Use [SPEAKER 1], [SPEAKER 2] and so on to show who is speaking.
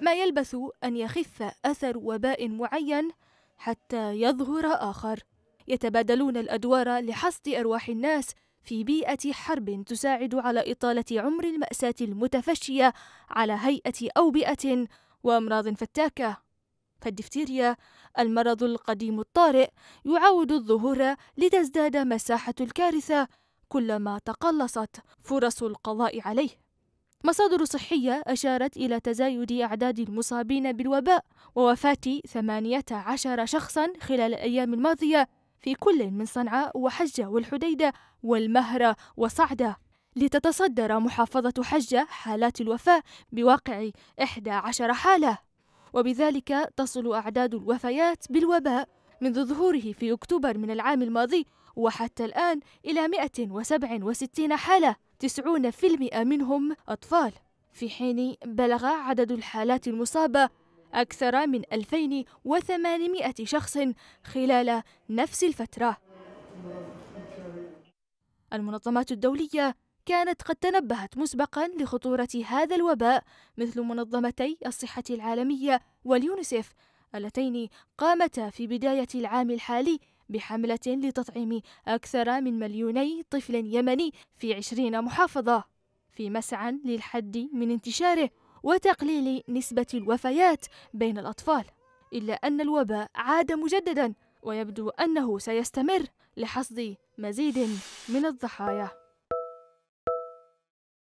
[SPEAKER 1] ما يلبث أن يخف أثر وباء معين حتى يظهر آخر يتبادلون الأدوار لحصد أرواح الناس في بيئة حرب تساعد على إطالة عمر المأساة المتفشية على هيئة أوبئة وأمراض فتاكة فالدفتيريا المرض القديم الطارئ يعاود الظهور لتزداد مساحة الكارثة كلما تقلصت فرص القضاء عليه مصادر صحية أشارت إلى تزايد أعداد المصابين بالوباء ووفاة 18 شخصا خلال الأيام الماضية في كل من صنعاء وحجة والحديدة والمهرة وصعدة لتتصدر محافظة حجة حالات الوفاة بواقع 11 حالة وبذلك تصل أعداد الوفيات بالوباء منذ ظهوره في أكتوبر من العام الماضي وحتى الآن إلى 167 حالة 90% منهم أطفال في حين بلغ عدد الحالات المصابة أكثر من 2800 شخص خلال نفس الفترة المنظمات الدولية كانت قد تنبهت مسبقا لخطورة هذا الوباء مثل منظمتي الصحة العالمية واليونيسف اللتين قامتا في بداية العام الحالي بحملة لتطعيم أكثر من مليوني طفل يمني في عشرين محافظة في مسعى للحد من انتشاره وتقليل نسبة الوفيات بين الأطفال إلا أن الوباء عاد مجددا ويبدو أنه سيستمر لحصد مزيد من الضحايا